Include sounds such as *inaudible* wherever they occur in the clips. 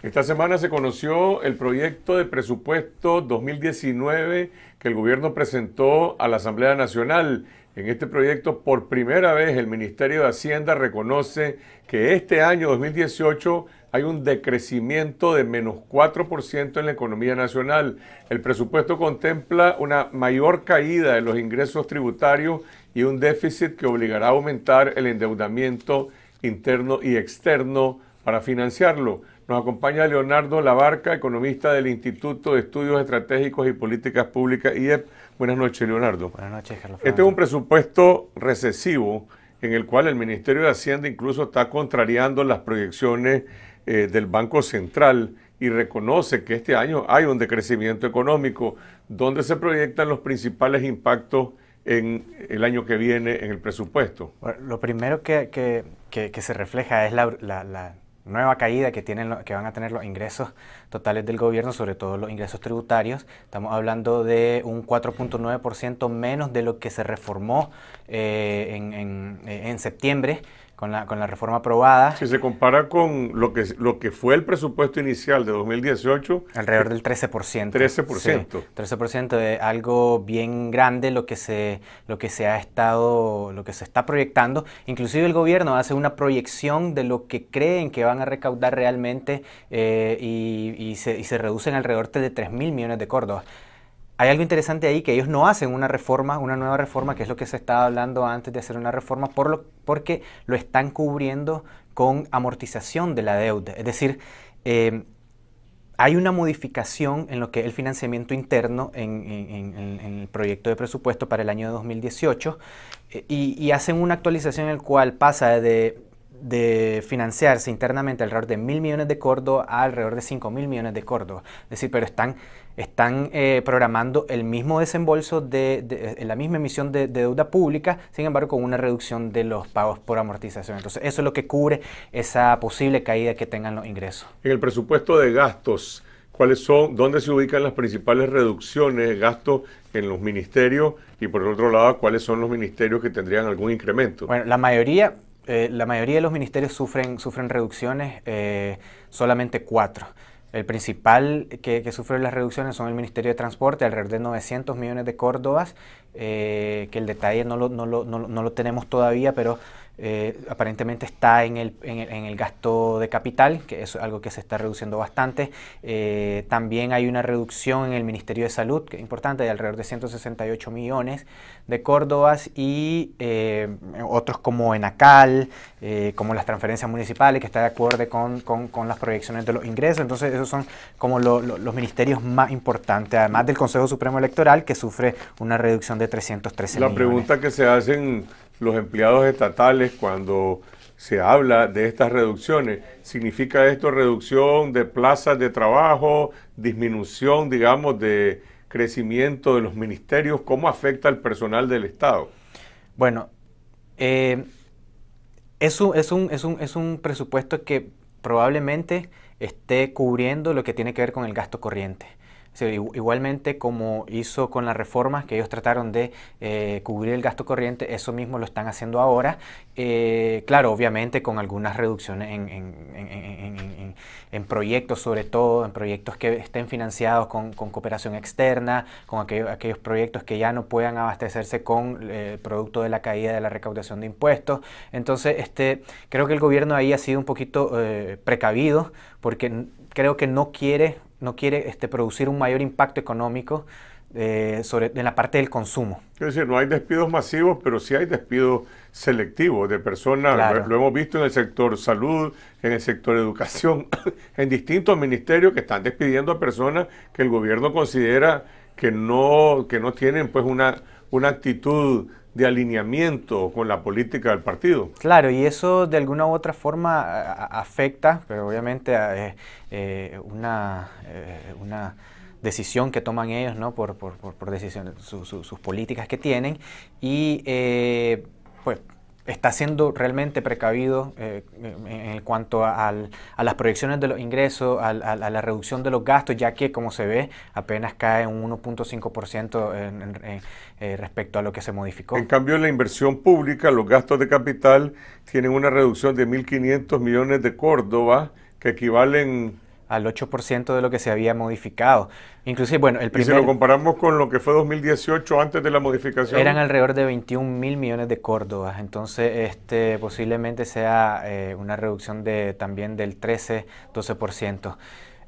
Esta semana se conoció el proyecto de presupuesto 2019 que el gobierno presentó a la Asamblea Nacional. En este proyecto, por primera vez, el Ministerio de Hacienda reconoce que este año 2018 hay un decrecimiento de menos 4% en la economía nacional. El presupuesto contempla una mayor caída de los ingresos tributarios y un déficit que obligará a aumentar el endeudamiento interno y externo para financiarlo. Nos acompaña Leonardo Labarca, economista del Instituto de Estudios Estratégicos y Políticas Públicas, IEP. Buenas noches, Leonardo. Buenas noches, Carlos. Este es un presupuesto recesivo en el cual el Ministerio de Hacienda incluso está contrariando las proyecciones eh, del Banco Central y reconoce que este año hay un decrecimiento económico, ¿Dónde se proyectan los principales impactos en el año que viene en el presupuesto. lo primero que, se refleja es la nueva caída que, tienen, que van a tener los ingresos totales del gobierno, sobre todo los ingresos tributarios. Estamos hablando de un 4.9% menos de lo que se reformó eh, en, en eh, septiembre con la, con la reforma aprobada. Si se compara con lo que, lo que fue el presupuesto inicial de 2018... Alrededor del 13%. 13%. 13% de algo bien grande lo que, se, lo que se ha estado, lo que se está proyectando. Inclusive el gobierno hace una proyección de lo que creen que van a recaudar realmente eh, y, se, y se reducen alrededor de 3 mil millones de córdobas hay algo interesante ahí que ellos no hacen una reforma, una nueva reforma, que es lo que se estaba hablando antes de hacer una reforma, por lo, porque lo están cubriendo con amortización de la deuda. Es decir, eh, hay una modificación en lo que es el financiamiento interno en, el proyecto de presupuesto para el año 2018 eh, y, hacen una actualización en la cual pasa de, de financiarse internamente alrededor de mil millones de córdoba a alrededor de cinco mil millones de córdoba. Es decir, pero están están eh, programando el mismo desembolso de, eh, la misma emisión de, deuda pública, sin embargo con una reducción de los pagos por amortización. Entonces eso es lo que cubre esa posible caída que tengan los ingresos. En el presupuesto de gastos, ¿cuáles son, dónde se ubican las principales reducciones de gastos en los ministerios y por otro lado cuáles son los ministerios que tendrían algún incremento? Bueno, la mayoría eh, la mayoría de los ministerios sufren, sufren reducciones, solamente cuatro. El principal que, que, sufre las reducciones son el Ministerio de Transporte, alrededor de 900 millones de córdobas, eh, que el detalle no no, lo, no lo, tenemos todavía, pero eh, aparentemente está en el, en, el, en el, gasto de capital, que es algo que se está reduciendo bastante. Eh, también hay una reducción en el Ministerio de Salud, que es importante, de alrededor de 168 millones de Córdobas y eh, otros como Enacal, como las transferencias municipales, que está de acuerdo con, las proyecciones de los ingresos. Entonces, esos son como los ministerios más importantes, además del Consejo Supremo Electoral, que sufre una reducción de 313 La millones. La pregunta que se hacen los empleados estatales cuando se habla de estas reducciones. ¿Significa esto reducción de plazas de trabajo, disminución, digamos, de crecimiento de los ministerios? ¿Cómo afecta al personal del Estado? Bueno, eh, es, un, es, un, es un presupuesto que probablemente esté cubriendo lo que tiene que ver con el gasto corriente igualmente como hizo con las reformas que ellos trataron de eh, cubrir el gasto corriente, eso mismo lo están haciendo ahora, eh, claro, obviamente con algunas reducciones en, proyectos, sobre todo en proyectos que estén financiados con, cooperación externa, con aquellos proyectos que ya no puedan abastecerse con el eh, producto de la caída de la recaudación de impuestos. Entonces, este, creo que el gobierno ahí ha sido un poquito precavido porque creo que no quiere no quiere este, producir un mayor impacto económico eh, sobre, en la parte del consumo. Es decir, no hay despidos masivos, pero sí hay despidos selectivos de personas. Lo, hemos visto en el sector salud, en el sector educación, *coughs* en distintos ministerios que están despidiendo a personas que el gobierno considera que no, que no tienen pues una, una actitud de alineamiento con la política del partido. Claro, y eso de alguna u otra forma afecta, pero obviamente es eh, eh, una, eh, una decisión que toman ellos, ¿no? Por, por, por, decisiones, sus políticas que tienen. Y eh, pues está siendo realmente precavido eh, en cuanto a, las proyecciones de los ingresos, a, la reducción de los gastos, ya que como se ve apenas cae un 1.5% eh, respecto a lo que se modificó. En cambio, en la inversión pública, los gastos de capital tienen una reducción de 1.500 millones de Córdoba, que equivalen al 8% de lo que se había modificado. Inclusive, bueno, el primer... Y si lo comparamos con lo que fue 2018 antes de la modificación... Eran alrededor de 21 mil millones de córdobas, entonces este, posiblemente sea eh, una reducción de, también del 13-12%.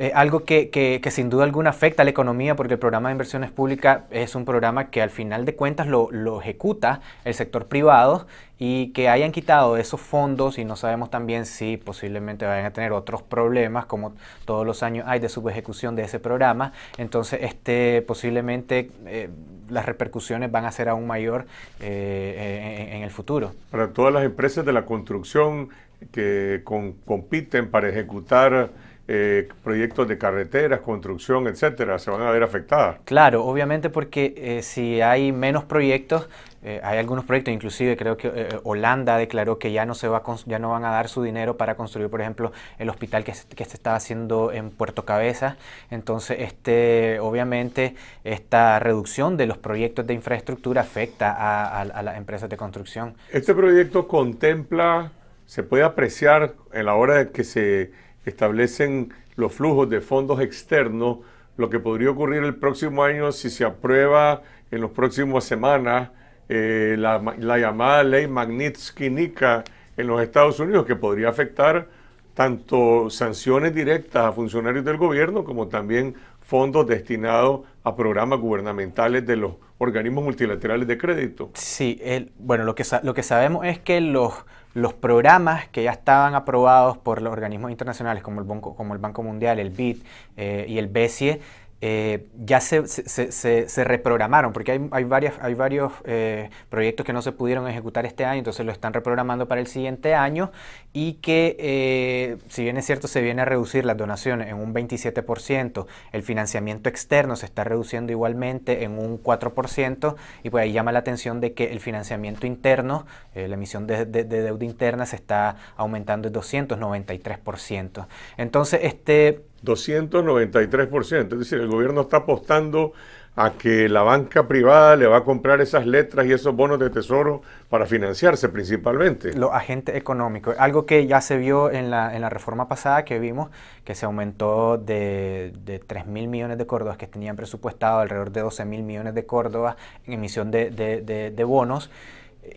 Eh, algo que, sin duda alguna afecta a la economía porque el programa de inversiones públicas es un programa que al final de cuentas lo, ejecuta el sector privado y que hayan quitado esos fondos y no sabemos también si posiblemente vayan a tener otros problemas como todos los años hay de subejecución de ese programa. Entonces, este posiblemente eh, las repercusiones van a ser aún mayor eh, en, el futuro. Para todas las empresas de la construcción que compiten para ejecutar eh, proyectos de carreteras, construcción, etcétera, se van a ver afectadas. Claro, obviamente porque eh, si hay menos proyectos, eh, hay algunos proyectos, inclusive creo que Holanda declaró que ya no, se va ya no van a dar su dinero para construir, por ejemplo, el hospital que se, que está haciendo en Puerto Cabeza. Entonces, este, obviamente, esta reducción de los proyectos de infraestructura afecta a las empresas de construcción. Este proyecto contempla, se puede apreciar en la hora de que se establecen los flujos de fondos externos, lo que podría ocurrir el próximo año si se aprueba en las próximas semanas eh, la, llamada ley magnitsky nika en los Estados Unidos, que podría afectar tanto sanciones directas a funcionarios del gobierno como también fondos destinados a programas gubernamentales de los organismos multilaterales de crédito. Sí, bueno, lo que, lo que sabemos es que los los programas que ya estaban aprobados por los organismos internacionales como el Banco, como el Banco Mundial, el BID eh, y el BESIE, eh, ya se, reprogramaron, porque hay, varias, hay varios eh, proyectos que no se pudieron ejecutar este año, entonces lo están reprogramando para el siguiente año y que, eh, si bien es cierto, se viene a reducir las donaciones en un 27%, el financiamiento externo se está reduciendo igualmente en un 4%, y pues ahí llama la atención de que el financiamiento interno, la emisión de, de deuda interna se está aumentando en 293%. Entonces, este 293%. Es decir, el gobierno está apostando a que la banca privada le va a comprar esas letras y esos bonos de tesoro para financiarse principalmente. Los agentes económicos, algo que ya se vio en la, en la reforma pasada que vimos, que se aumentó de, de 3 mil millones de córdobas que tenían presupuestado, alrededor de 12 mil millones de córdobas en emisión de, de bonos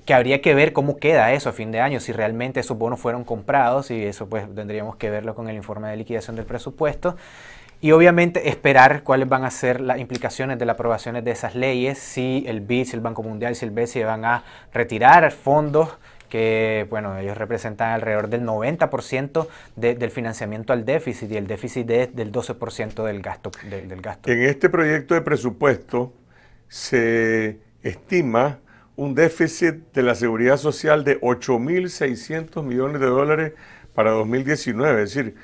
que habría que ver cómo queda eso a fin de año, si realmente esos bonos fueron comprados y eso pues tendríamos que verlo con el informe de liquidación del presupuesto. Y obviamente esperar cuáles van a ser las implicaciones de las aprobaciones de esas leyes, si el BIS el Banco Mundial, si el BCE van a retirar fondos que bueno, ellos representan alrededor del 90% del financiamiento al déficit y el déficit es del 12% del gasto, del gasto. En este proyecto de presupuesto se estima un déficit de la seguridad social de 8.600 millones de dólares para 2019, es decir,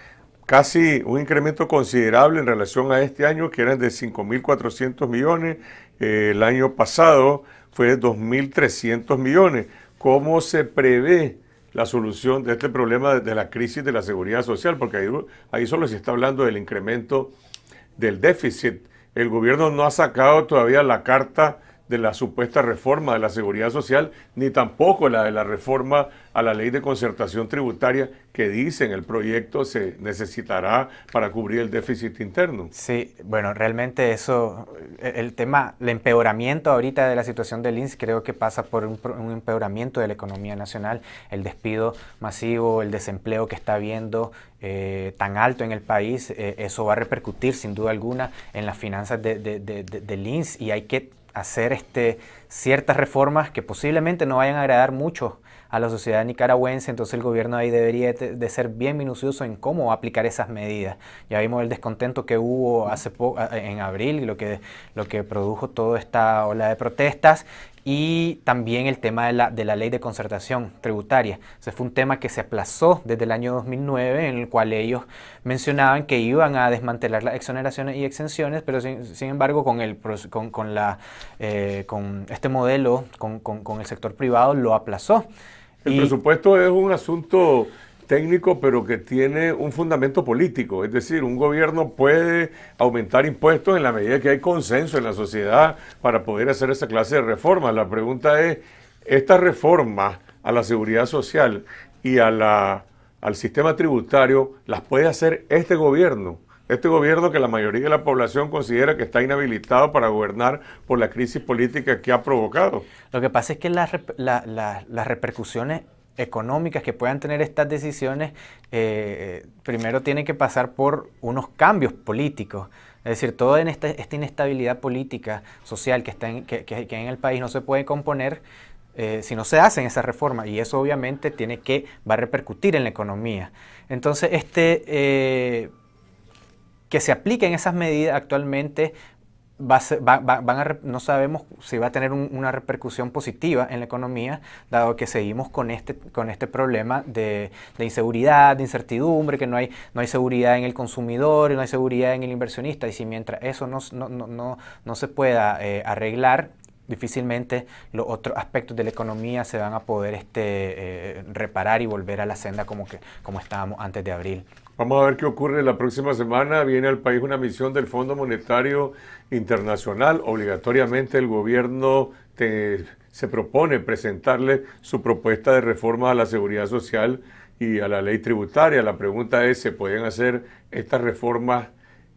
casi un incremento considerable en relación a este año, que eran de 5.400 millones, eh, el año pasado fue de 2.300 millones. ¿Cómo se prevé la solución de este problema de la crisis de la seguridad social? Porque ahí, ahí solo se está hablando del incremento del déficit. El gobierno no ha sacado todavía la carta de la supuesta reforma de la seguridad social, ni tampoco la de la reforma a la ley de concertación tributaria que dicen el proyecto se necesitará para cubrir el déficit interno. Sí, bueno, realmente eso, eh, el tema, el empeoramiento ahorita de la situación del INS creo que pasa por un, empeoramiento de la economía nacional, el despido masivo, el desempleo que está habiendo eh, tan alto en el país, eh, eso va a repercutir sin duda alguna en las finanzas de, de, y hay que hacer este, ciertas reformas que posiblemente no vayan a agradar mucho a la sociedad nicaragüense, entonces el gobierno ahí debería de ser bien minucioso en cómo aplicar esas medidas. Ya vimos el descontento que hubo hace en abril, lo que, lo que produjo toda esta ola de protestas, y también el tema de la, ley de concertación tributaria. O sea, fue un tema que se aplazó desde el año 2009 en el cual ellos mencionaban que iban a desmantelar las exoneraciones y exenciones, pero sin, embargo con, el, con, la, eh, con este modelo, con, el sector privado, lo aplazó. El presupuesto es un asunto técnico, pero que tiene un fundamento político. Es decir, un gobierno puede aumentar impuestos en la medida que hay consenso en la sociedad para poder hacer esa clase de reformas. La pregunta es, ¿estas reformas a la seguridad social y al sistema tributario las puede hacer este gobierno. Este gobierno que la mayoría de la población considera que está inhabilitado para gobernar por la crisis política que ha provocado. Lo que pasa es que las repercusiones económicas que puedan tener estas decisiones, eh, primero tiene que pasar por unos cambios políticos. Es decir, toda esta, inestabilidad política, social que, está en, el país no se puede componer eh, si no se hacen esas reformas y eso obviamente tiene que va a repercutir en la economía. Entonces, este eh, que se apliquen esas medidas actualmente no sabemos si va a tener una repercusión positiva en la economía, dado que seguimos con este, con este problema de, inseguridad, de incertidumbre, que no hay, seguridad en el consumidor, no hay seguridad en el inversionista, y si mientras eso no, se pueda eh, arreglar, difícilmente los otros aspectos de la economía se van a poder este, eh, reparar y volver a la senda como, que, como estábamos antes de abril. Vamos a ver qué ocurre la próxima semana. Viene al país una misión del Fondo Monetario Internacional. Obligatoriamente el gobierno se propone presentarle su propuesta de reforma a la seguridad social y a la ley tributaria. La pregunta es, ¿se pueden hacer estas reformas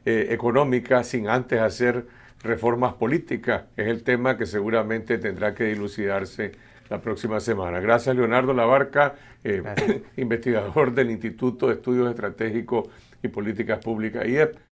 eh, económicas sin antes hacer reformas políticas? Es el tema que seguramente tendrá que dilucidarse la próxima semana. Gracias, Leonardo Labarca, eh, *laughs* investigador del Instituto de Estudios Estratégicos y Políticas Públicas, IEP.